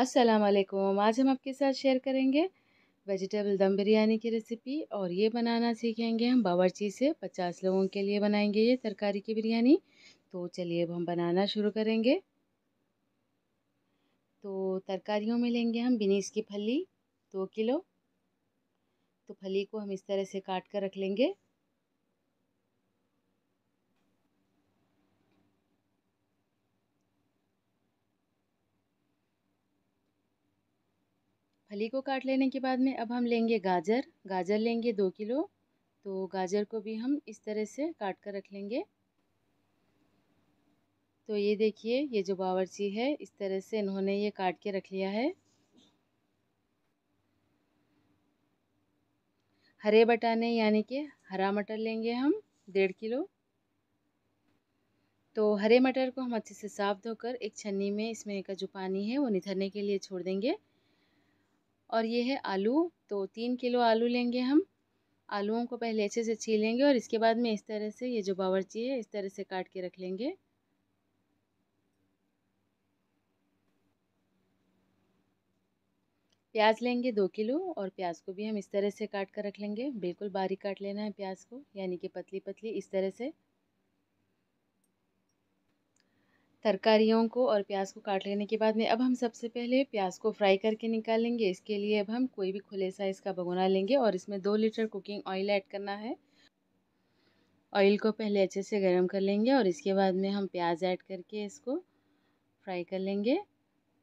अस्सलाम वालेकुम आज हम आपके साथ शेयर करेंगे वेजिटेबल दम बिरयानी की रेसिपी और ये बनाना सीखेंगे हम बावर्ची से पचास लोगों के लिए बनाएंगे ये तरकारी की बिरयानी तो चलिए अब हम बनाना शुरू करेंगे तो तरकारियों में लेंगे हम बिनीस की फली दो किलो तो फली को हम इस तरह से काट कर रख लेंगे फली को काट लेने के बाद में अब हम लेंगे गाजर गाजर लेंगे दो किलो तो गाजर को भी हम इस तरह से काट कर रख लेंगे तो ये देखिए ये जो बावर्ची है इस तरह से इन्होंने ये काट के रख लिया है हरे बटाने यानी कि हरा मटर लेंगे हम डेढ़ किलो तो हरे मटर को हम अच्छे से साफ़ धोकर एक छन्नी में इसमें का जो पानी है वो निथरने के लिए छोड़ देंगे और ये है आलू तो तीन किलो आलू लेंगे हम आलूओं को पहले अच्छे से छीलेंगे और इसके बाद में इस तरह से ये जो बावर्ची है इस तरह से काट के रख लेंगे प्याज लेंगे दो किलो और प्याज को भी हम इस तरह से काट कर रख लेंगे बिल्कुल बारीक काट लेना है प्याज को यानी कि पतली पतली इस तरह से तरकारियों को और प्याज को काट लेने के बाद में अब हम सबसे पहले प्याज को फ्राई करके निकाल लेंगे इसके लिए अब हम कोई भी खुले साइज़ का भगोना लेंगे और इसमें दो लीटर कुकिंग ऑयल ऐड करना है ऑयल को पहले अच्छे से गर्म कर लेंगे और इसके बाद में हम प्याज ऐड करके इसको फ्राई कर लेंगे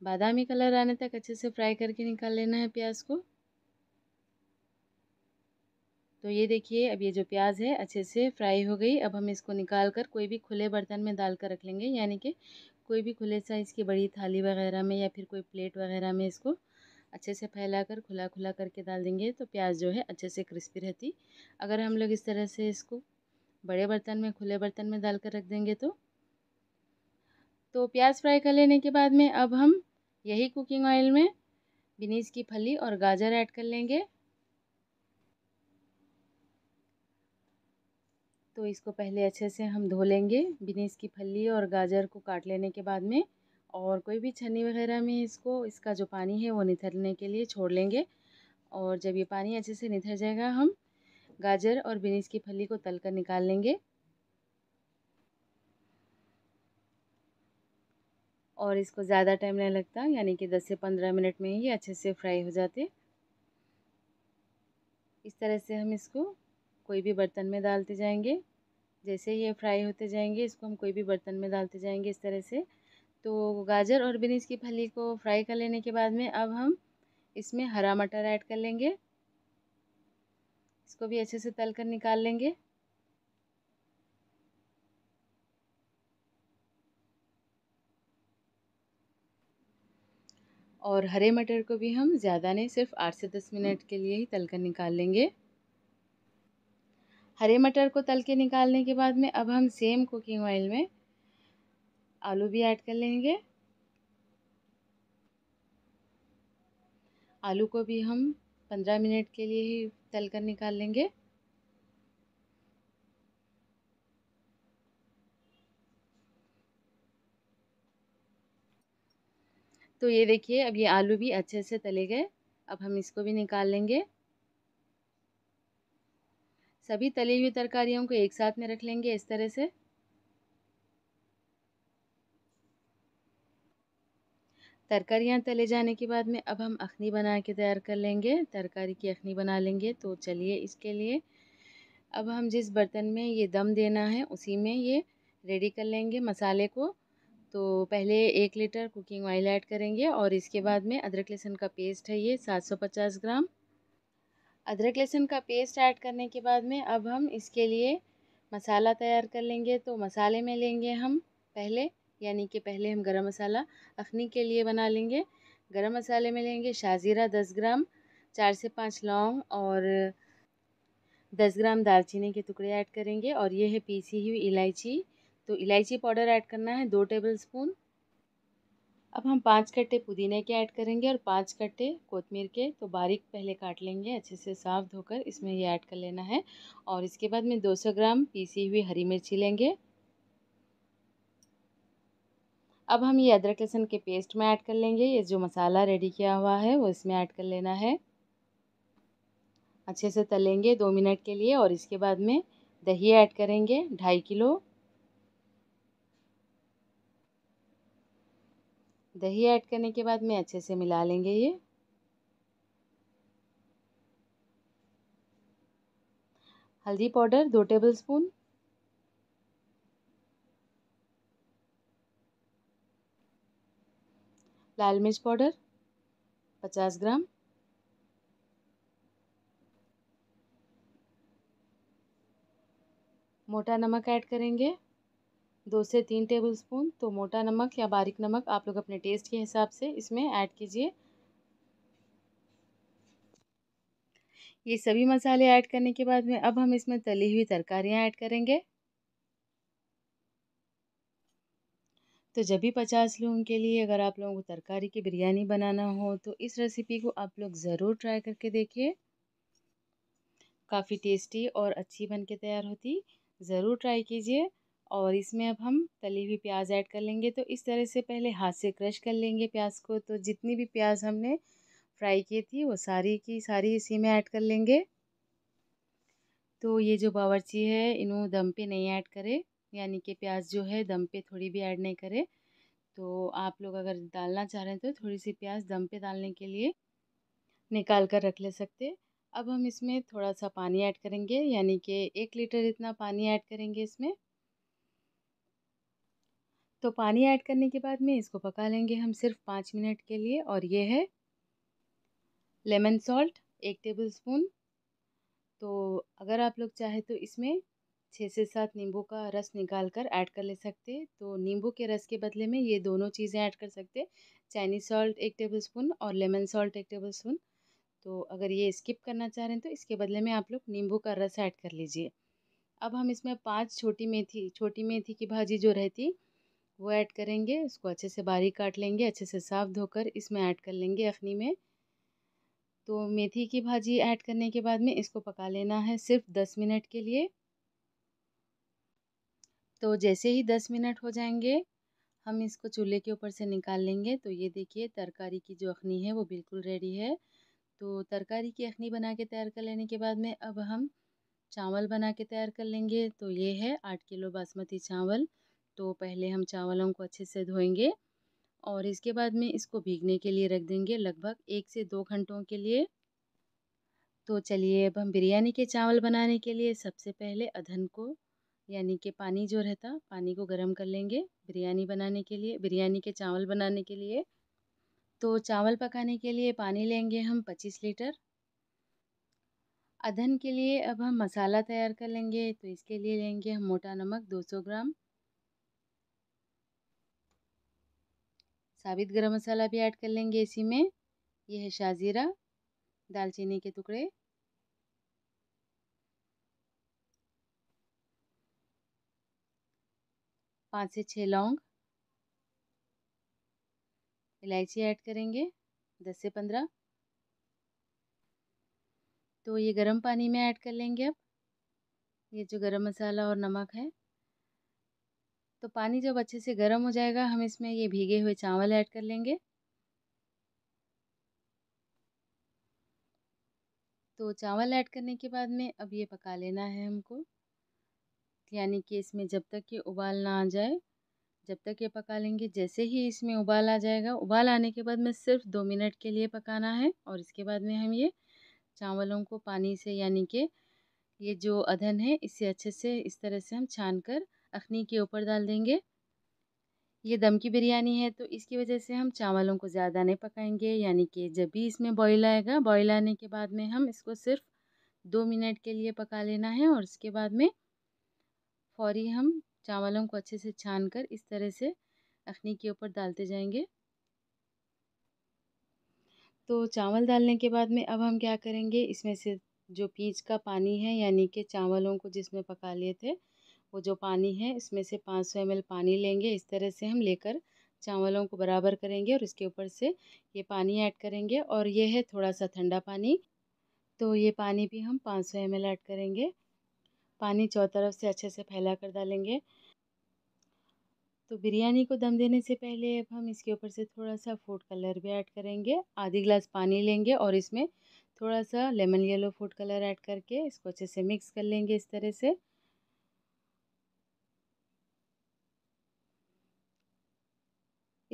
बादामी कलर आने तक अच्छे से फ्राई करके निकाल लेना है प्याज को तो ये देखिए अब ये जो प्याज है अच्छे से फ्राई हो गई अब हम इसको निकाल कर कोई भी खुले बर्तन में डाल कर रख लेंगे यानी कि कोई भी खुले साइज़ की बड़ी थाली वगैरह में या फिर कोई प्लेट वगैरह में इसको अच्छे से फैला कर खुला खुला करके डाल देंगे तो प्याज जो है अच्छे से क्रिस्पी रहती अगर हम लोग इस तरह से इसको बड़े बर्तन में खुले बर्तन में डाल कर रख देंगे तो तो प्याज फ्राई कर लेने के बाद में अब हम यही कुकिंग ऑयल में बिनीज की फली और गाजर ऐड कर लेंगे तो इसको पहले अच्छे से हम धो लेंगे बिनीस की फली और गाजर को काट लेने के बाद में और कोई भी छन्नी वगैरह में इसको इसका जो पानी है वो निथरने के लिए छोड़ लेंगे और जब ये पानी अच्छे से निथर जाएगा हम गाजर और बिनीस की फली को तल कर निकाल लेंगे और इसको ज़्यादा टाइम नहीं लगता यानी कि 10 से 15 मिनट में ही अच्छे से फ्राई हो जाते इस तरह से हम इसको कोई भी बर्तन में डालते जाएंगे जैसे ये फ्राई होते जाएंगे इसको हम कोई भी बर्तन में डालते जाएंगे इस तरह से तो गाजर और बिनीस की फली को फ्राई कर लेने के बाद में अब हम इसमें हरा मटर ऐड कर लेंगे इसको भी अच्छे से तल कर निकाल लेंगे और हरे मटर को भी हम ज़्यादा नहीं सिर्फ आठ से दस मिनट के लिए ही तल कर निकाल लेंगे हरे मटर को तल के निकालने के बाद में अब हम सेम कुकिंग ऑयल में आलू भी ऐड कर लेंगे आलू को भी हम पंद्रह मिनट के लिए ही तल कर निकाल लेंगे तो ये देखिए अब ये आलू भी अच्छे से तले गए अब हम इसको भी निकाल लेंगे सभी तली हुई तरकारियों को एक साथ में रख लेंगे इस तरह से तरकारियाँ तले जाने के बाद में अब हम अखनी बना के तैयार कर लेंगे तरकारी की अखनी बना लेंगे तो चलिए इसके लिए अब हम जिस बर्तन में ये दम देना है उसी में ये रेडी कर लेंगे मसाले को तो पहले एक लीटर कुकिंग ऑयल ऐड करेंगे और इसके बाद में अदरक लहसुन का पेस्ट है ये 750 ग्राम अदरक लहसुन का पेस्ट ऐड करने के बाद में अब हम इसके लिए मसाला तैयार कर लेंगे तो मसाले में लेंगे हम पहले यानी कि पहले हम गरम मसाला अखनी के लिए बना लेंगे गरम मसाले में लेंगे शाजीरा दस ग्राम चार से पाँच लौंग और दस ग्राम दालचीनी के टुकड़े ऐड करेंगे और ये है पीसी हुई इलायची तो इलायची पाउडर ऐड करना है दो टेबल स्पून अब हम पाँच कट्टे पुदीने के ऐड करेंगे और पाँच कट्टे कोतमीर के तो बारीक पहले काट लेंगे अच्छे से साफ धोकर इसमें ये ऐड कर लेना है और इसके बाद में 200 ग्राम पीसी हुई हरी मिर्ची लेंगे अब हम ये अदरक लहसुन के पेस्ट में ऐड कर लेंगे ये जो मसाला रेडी किया हुआ है वो इसमें ऐड कर लेना है अच्छे से तलेंगे दो मिनट के लिए और इसके बाद में दही ऐड करेंगे ढाई किलो दही ऐड करने के बाद में अच्छे से मिला लेंगे ये हल्दी पाउडर दो टेबल स्पून लाल मिर्च पाउडर पचास ग्राम मोटा नमक ऐड करेंगे दो से तीन टेबल स्पून तो मोटा नमक या बारीक नमक आप लोग अपने टेस्ट के हिसाब से इसमें ऐड कीजिए ये सभी मसाले ऐड करने के बाद में अब हम इसमें तली हुई तरकारियाँ ऐड करेंगे तो जब भी पचास लोगों के लिए अगर आप लोगों को तरकारी की बिरयानी बनाना हो तो इस रेसिपी को आप लोग ज़रूर ट्राई करके देखिए काफ़ी टेस्टी और अच्छी बन के तैयार होती ज़रूर ट्राई कीजिए और इसमें अब हम तली हुई प्याज ऐड कर लेंगे तो इस तरह से पहले हाथ से क्रश कर लेंगे प्याज को तो जितनी भी प्याज हमने फ्राई की थी वो सारी की सारी इसी में ऐड कर लेंगे तो ये जो बावर्ची है इन्हों दम पे नहीं ऐड करें यानी कि प्याज जो है दम पे थोड़ी भी ऐड नहीं करे तो आप लोग अगर डालना चाह रहे हैं तो थोड़ी सी प्याज दम पे डालने के लिए निकाल कर रख ले सकते अब हम इसमें थोड़ा सा पानी ऐड करेंगे यानी कि एक लीटर इतना पानी ऐड करेंगे इसमें तो पानी ऐड करने के बाद में इसको पका लेंगे हम सिर्फ पाँच मिनट के लिए और ये है लेमन सॉल्ट एक टेबल स्पून तो अगर आप लोग चाहे तो इसमें छः से सात नींबू का रस निकाल कर ऐड कर ले सकते तो नींबू के रस के बदले में ये दोनों चीज़ें ऐड कर सकते चाइनीज़ सॉल्ट एक टेबल स्पून और लेमन सॉल्ट एक टेबल स्पून तो अगर ये स्किप करना चाह रहे हैं तो इसके बदले में आप लोग नींबू का रस ऐड कर लीजिए अब हम इसमें पाँच छोटी मेथी छोटी मेथी की भाजी जो रहती वो ऐड करेंगे इसको अच्छे से बारीक काट लेंगे अच्छे से साफ धोकर इसमें ऐड कर लेंगे अखनी में तो मेथी की भाजी ऐड करने के बाद में इसको पका लेना है सिर्फ दस मिनट के लिए तो जैसे ही दस मिनट हो जाएंगे हम इसको चूल्हे के ऊपर से निकाल लेंगे तो ये देखिए तरकारी की जो अखनी है वो बिल्कुल रेडी है तो तरकारी की अखनी बना के तैयार कर लेने के बाद में अब हम चावल बना के तैयार कर लेंगे तो ये है आठ किलो बासमती चावल तो पहले हम चावलों को अच्छे से धोएंगे और इसके बाद में इसको भीगने के लिए रख देंगे लगभग एक से दो घंटों के लिए तो चलिए अब हम बिरयानी के चावल बनाने के लिए सबसे पहले अधन को यानी कि पानी जो रहता पानी को गर्म कर लेंगे बिरयानी बनाने के लिए बिरयानी के चावल बनाने के लिए तो चावल पकाने के लिए पानी लेंगे हम पच्चीस लीटर अधन के लिए अब हम मसाला तैयार कर लेंगे तो इसके लिए लेंगे हम मोटा नमक 200 ग्राम साबित गरम मसाला भी ऐड कर लेंगे इसी में ये है शाजीरा दालचीनी के टुकड़े पाँच से छः लौंग इलायची ऐड करेंगे दस से पंद्रह तो ये गरम पानी में ऐड कर लेंगे अब ये जो गरम मसाला और नमक है तो पानी जब अच्छे से गर्म हो जाएगा हम इसमें ये भीगे हुए चावल ऐड कर लेंगे तो चावल ऐड करने के बाद में अब ये पका लेना है हमको यानी कि इसमें जब तक ये उबाल ना आ जाए जब तक ये पका लेंगे जैसे ही इसमें उबाल आ जाएगा उबाल आने के बाद में सिर्फ दो मिनट के लिए पकाना है और इसके बाद में हम ये चावलों को पानी से यानी कि ये जो अधन है इसे अच्छे से इस तरह से हम छान कर अखनी के ऊपर डाल देंगे ये दम की बिरयानी है तो इसकी वजह से हम चावलों को ज़्यादा नहीं पकाएंगे यानी कि जब भी इसमें बॉईल आएगा बॉईल आने के बाद में हम इसको सिर्फ दो मिनट के लिए पका लेना है और उसके बाद में फौरी हम चावलों को अच्छे से छान कर इस तरह से अखनी के ऊपर डालते जाएंगे तो चावल डालने के बाद में अब हम क्या करेंगे इसमें से जो पीज का पानी है यानी कि चावलों को जिसमें पका लिए थे वो जो पानी है इसमें से पाँच सौ एम पानी लेंगे इस तरह से हम लेकर चावलों को बराबर करेंगे और इसके ऊपर से ये पानी ऐड करेंगे और ये है थोड़ा सा ठंडा पानी तो ये पानी भी हम 500 सौ एम ऐड करेंगे पानी चौतरफ से अच्छे से फैला कर डालेंगे तो बिरयानी को दम देने से पहले अब हम इसके ऊपर से थोड़ा सा फूड कलर भी ऐड करेंगे आधी गिलास पानी लेंगे और इसमें थोड़ा सा lemon yellow food colour add करके इसको अच्छे से मिक्स कर लेंगे इस तरह से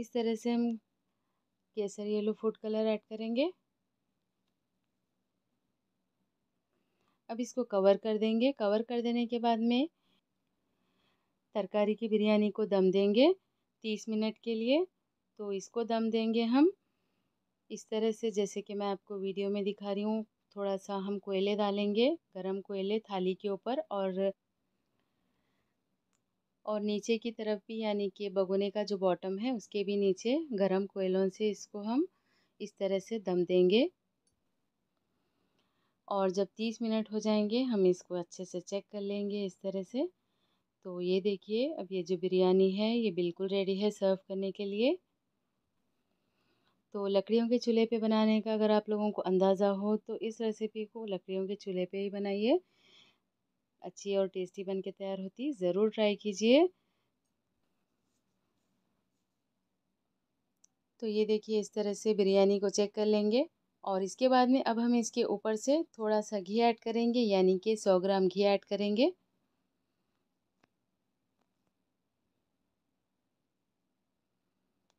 इस तरह से हम केसर येलो फूड कलर ऐड करेंगे अब इसको कवर कर देंगे कवर कर देने के बाद में तरकारी की बिरयानी को दम देंगे तीस मिनट के लिए तो इसको दम देंगे हम इस तरह से जैसे कि मैं आपको वीडियो में दिखा रही हूँ थोड़ा सा हम कोयले डालेंगे गरम कोयले थाली के ऊपर और और नीचे की तरफ भी यानी कि भगोने का जो बॉटम है उसके भी नीचे गरम कोयलों से इसको हम इस तरह से दम देंगे और जब तीस मिनट हो जाएंगे हम इसको अच्छे से चेक कर लेंगे इस तरह से तो ये देखिए अब ये जो बिरयानी है ये बिल्कुल रेडी है सर्व करने के लिए तो लकड़ियों के चूल्हे पे बनाने का अगर आप लोगों को अंदाज़ा हो तो इस रेसिपी को लकड़ियों के चूल्हे पे ही बनाइए अच्छी और टेस्टी बन के तैयार होती है ज़रूर ट्राई कीजिए तो ये देखिए इस तरह से बिरयानी को चेक कर लेंगे और इसके बाद में अब हम इसके ऊपर से थोड़ा सा घी ऐड करेंगे यानी कि सौ ग्राम घी ऐड करेंगे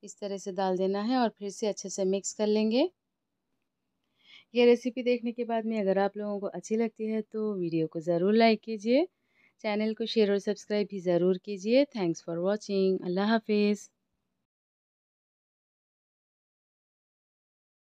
इस तरह से डाल देना है और फिर से अच्छे से मिक्स कर लेंगे ये रेसिपी देखने के बाद में अगर आप लोगों को अच्छी लगती है तो वीडियो को ज़रूर लाइक कीजिए चैनल को शेयर और सब्सक्राइब भी ज़रूर कीजिए थैंक्स फॉर वॉचिंग अल्लाह हाफिज़